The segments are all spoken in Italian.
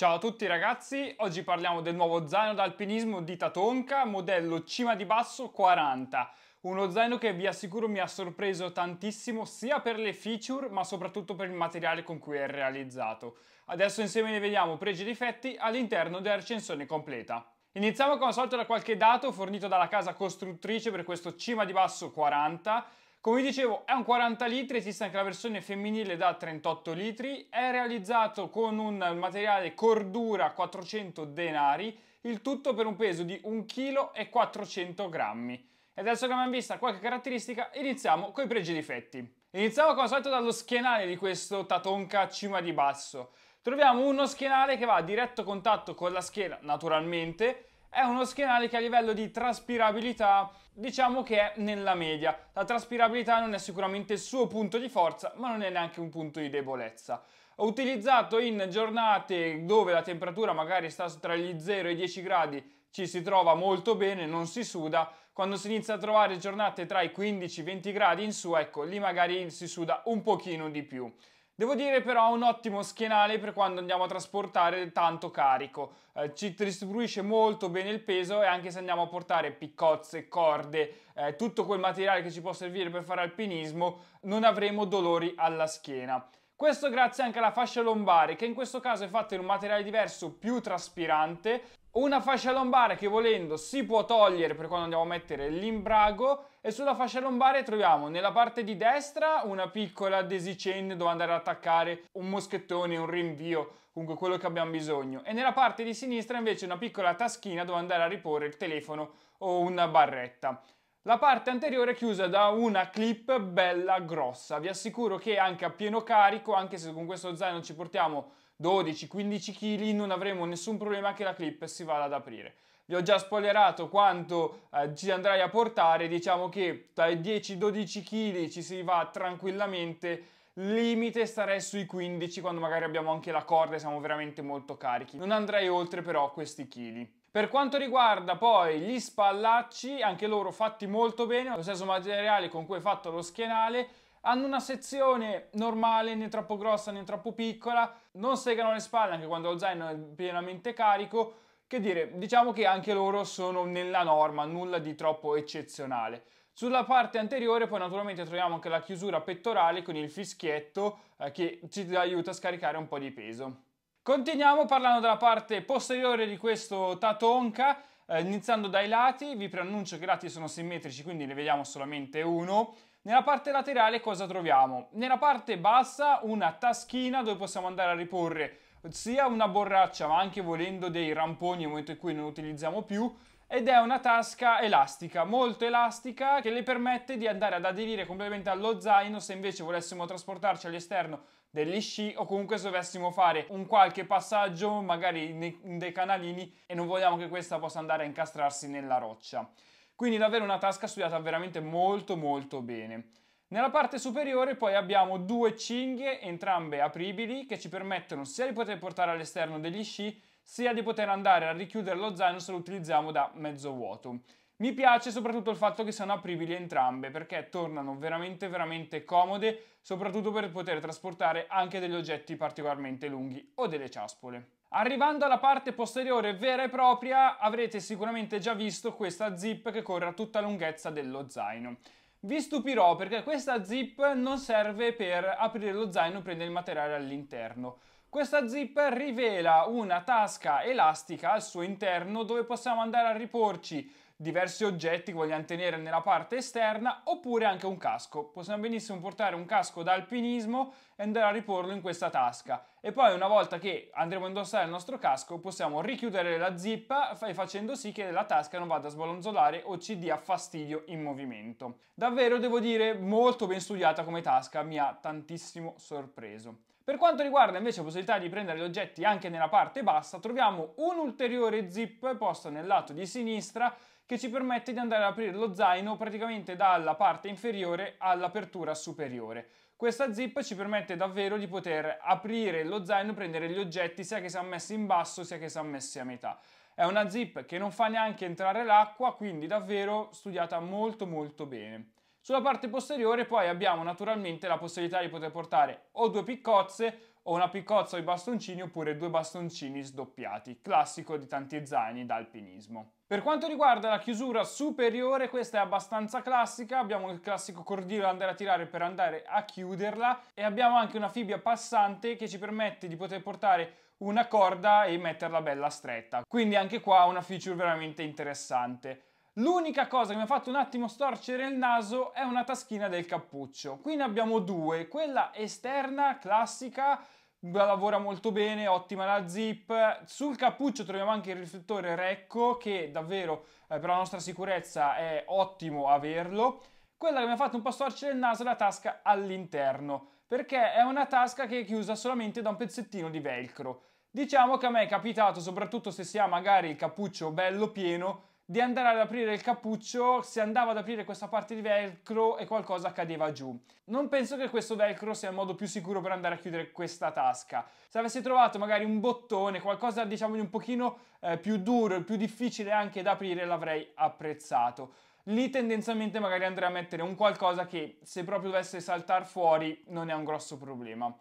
Ciao a tutti ragazzi, oggi parliamo del nuovo zaino d'alpinismo di Tatonka, modello Cima di Basso 40. Uno zaino che vi assicuro mi ha sorpreso tantissimo sia per le feature ma soprattutto per il materiale con cui è realizzato. Adesso insieme ne vediamo pregi e difetti all'interno della recensione completa. Iniziamo come al solito da qualche dato fornito dalla casa costruttrice per questo Cima di Basso 40 come dicevo è un 40 litri, esiste anche la versione femminile da 38 litri, è realizzato con un materiale cordura 400 denari, il tutto per un peso di 1,4 kg. E adesso che abbiamo vista qualche caratteristica, iniziamo con i pregi e difetti. Iniziamo come al solito dallo schienale di questo Tatonka cima di basso. Troviamo uno schienale che va a diretto contatto con la schiena, naturalmente, è uno schienale che a livello di traspirabilità diciamo che è nella media. La traspirabilità non è sicuramente il suo punto di forza, ma non è neanche un punto di debolezza. Ho Utilizzato in giornate dove la temperatura magari sta tra gli 0 e i 10 gradi, ci si trova molto bene, non si suda. Quando si inizia a trovare giornate tra i 15 e i 20 gradi in su, ecco, lì magari si suda un pochino di più. Devo dire però ha un ottimo schienale per quando andiamo a trasportare tanto carico, eh, ci distribuisce molto bene il peso e anche se andiamo a portare piccozze, corde, eh, tutto quel materiale che ci può servire per fare alpinismo, non avremo dolori alla schiena. Questo grazie anche alla fascia lombare che in questo caso è fatta in un materiale diverso più traspirante una fascia lombare che volendo si può togliere per quando andiamo a mettere l'imbrago e sulla fascia lombare troviamo nella parte di destra una piccola desicenne dove andare ad attaccare un moschettone, un rinvio, comunque quello che abbiamo bisogno e nella parte di sinistra invece una piccola taschina dove andare a riporre il telefono o una barretta. La parte anteriore è chiusa da una clip bella grossa, vi assicuro che anche a pieno carico, anche se con questo zaino ci portiamo 12-15 kg non avremo nessun problema che la clip si vada ad aprire. Vi ho già spoilerato quanto eh, ci andrai a portare, diciamo che dai 10-12 kg ci si va tranquillamente limite starei sui 15 quando magari abbiamo anche la corda e siamo veramente molto carichi. Non andrei oltre però questi chili. Per quanto riguarda poi gli spallacci, anche loro fatti molto bene, lo stesso materiale con cui è fatto lo schienale, hanno una sezione normale, né troppo grossa né troppo piccola, non segano le spalle anche quando lo zaino è pienamente carico, che dire, diciamo che anche loro sono nella norma, nulla di troppo eccezionale. Sulla parte anteriore poi naturalmente troviamo anche la chiusura pettorale con il fischietto eh, che ci aiuta a scaricare un po' di peso. Continuiamo parlando della parte posteriore di questo Tatonka eh, iniziando dai lati, vi preannuncio che i lati sono simmetrici, quindi ne vediamo solamente uno. Nella parte laterale cosa troviamo? Nella parte bassa una taschina dove possiamo andare a riporre sia una borraccia ma anche volendo dei ramponi nel momento in cui non utilizziamo più ed è una tasca elastica, molto elastica, che le permette di andare ad aderire completamente allo zaino se invece volessimo trasportarci all'esterno degli sci o comunque se dovessimo fare un qualche passaggio magari in dei canalini e non vogliamo che questa possa andare a incastrarsi nella roccia. Quindi davvero una tasca studiata veramente molto molto bene. Nella parte superiore poi abbiamo due cinghie, entrambe apribili, che ci permettono sia di poter portare all'esterno degli sci sia di poter andare a richiudere lo zaino se lo utilizziamo da mezzo vuoto. Mi piace soprattutto il fatto che siano apribili entrambe perché tornano veramente veramente comode soprattutto per poter trasportare anche degli oggetti particolarmente lunghi o delle ciaspole. Arrivando alla parte posteriore vera e propria avrete sicuramente già visto questa zip che corre a tutta lunghezza dello zaino. Vi stupirò perché questa zip non serve per aprire lo zaino e prendere il materiale all'interno questa zip rivela una tasca elastica al suo interno dove possiamo andare a riporci diversi oggetti che vogliamo tenere nella parte esterna oppure anche un casco. Possiamo benissimo portare un casco da alpinismo e andare a riporlo in questa tasca e poi una volta che andremo a indossare il nostro casco possiamo richiudere la zippa facendo sì che la tasca non vada a sbalonzolare o ci dia fastidio in movimento. Davvero devo dire molto ben studiata come tasca, mi ha tantissimo sorpreso. Per quanto riguarda invece la possibilità di prendere gli oggetti anche nella parte bassa, troviamo un ulteriore zip posto nel lato di sinistra che ci permette di andare ad aprire lo zaino praticamente dalla parte inferiore all'apertura superiore. Questa zip ci permette davvero di poter aprire lo zaino e prendere gli oggetti sia che siano messi in basso sia che siano messi a metà. È una zip che non fa neanche entrare l'acqua, quindi davvero studiata molto molto bene. Sulla parte posteriore poi abbiamo naturalmente la possibilità di poter portare o due piccozze o una piccozza o i bastoncini oppure due bastoncini sdoppiati, classico di tanti zaini da alpinismo. Per quanto riguarda la chiusura superiore, questa è abbastanza classica, abbiamo il classico cordino da andare a tirare per andare a chiuderla e abbiamo anche una fibbia passante che ci permette di poter portare una corda e metterla bella stretta. Quindi anche qua una feature veramente interessante. L'unica cosa che mi ha fatto un attimo storcere il naso è una taschina del cappuccio. Qui ne abbiamo due, quella esterna classica lavora molto bene, ottima la zip. Sul cappuccio troviamo anche il riflettore Recco che davvero eh, per la nostra sicurezza è ottimo averlo. Quella che mi ha fatto un po' storcere il naso è la tasca all'interno, perché è una tasca che è chiusa solamente da un pezzettino di velcro. Diciamo che a me è capitato, soprattutto se si ha magari il cappuccio bello pieno, di andare ad aprire il cappuccio, se andavo ad aprire questa parte di velcro e qualcosa cadeva giù. Non penso che questo velcro sia il modo più sicuro per andare a chiudere questa tasca. Se avessi trovato magari un bottone, qualcosa diciamo di un pochino eh, più duro, e più difficile anche da aprire, l'avrei apprezzato. Lì tendenzialmente magari andrei a mettere un qualcosa che se proprio dovesse saltare fuori non è un grosso problema.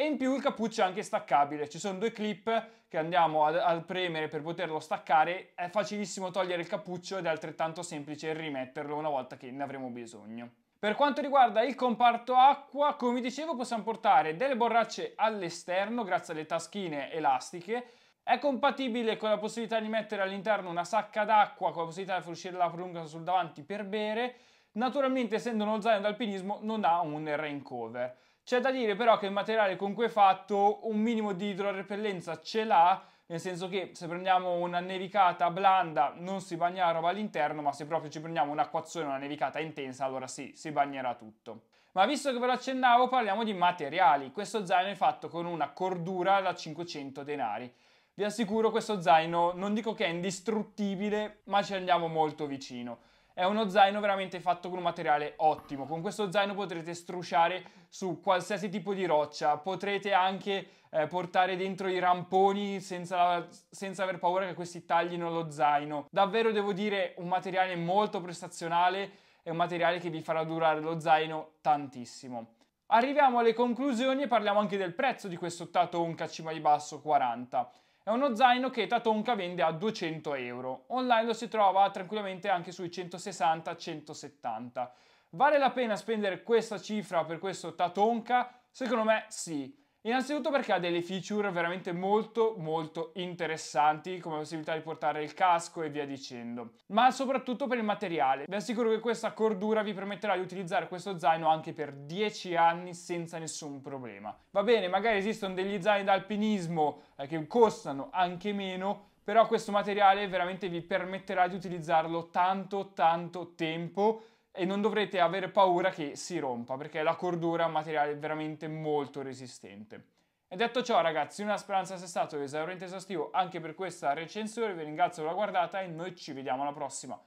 E in più il cappuccio è anche staccabile, ci sono due clip che andiamo a premere per poterlo staccare, è facilissimo togliere il cappuccio ed è altrettanto semplice rimetterlo una volta che ne avremo bisogno. Per quanto riguarda il comparto acqua, come dicevo possiamo portare delle borracce all'esterno grazie alle taschine elastiche, è compatibile con la possibilità di mettere all'interno una sacca d'acqua con la possibilità di fuoriuscire la prolunga sul davanti per bere, naturalmente essendo uno zaino d'alpinismo non ha un raincover. cover. C'è da dire però che il materiale con cui è fatto un minimo di idrorepellenza ce l'ha, nel senso che se prendiamo una nevicata blanda non si bagna la roba all'interno, ma se proprio ci prendiamo un'acquazzone, acquazzone, una nevicata intensa, allora sì, si bagnerà tutto. Ma visto che ve lo accennavo, parliamo di materiali. Questo zaino è fatto con una cordura da 500 denari. Vi assicuro questo zaino, non dico che è indistruttibile, ma ci andiamo molto vicino. È uno zaino veramente fatto con un materiale ottimo. Con questo zaino potrete strusciare su qualsiasi tipo di roccia, potrete anche eh, portare dentro i ramponi senza, senza aver paura che questi taglino lo zaino. Davvero devo dire un materiale molto prestazionale, è un materiale che vi farà durare lo zaino tantissimo. Arriviamo alle conclusioni e parliamo anche del prezzo di questo Tato Cima di Basso 40. È uno zaino che Tatonka vende a 200 euro. Online lo si trova tranquillamente anche sui 160-170. Vale la pena spendere questa cifra per questo Tatonka? Secondo me sì. Innanzitutto perché ha delle feature veramente molto molto interessanti come la possibilità di portare il casco e via dicendo, ma soprattutto per il materiale. Vi assicuro che questa cordura vi permetterà di utilizzare questo zaino anche per 10 anni senza nessun problema. Va bene, magari esistono degli zaini d'alpinismo eh, che costano anche meno, però questo materiale veramente vi permetterà di utilizzarlo tanto tanto tempo e non dovrete avere paura che si rompa perché la cordura è un materiale veramente molto resistente. E detto ciò ragazzi, una speranza se è stato esauriente esaustivo anche per questa recensione, vi ringrazio per la guardata e noi ci vediamo alla prossima.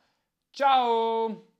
Ciao!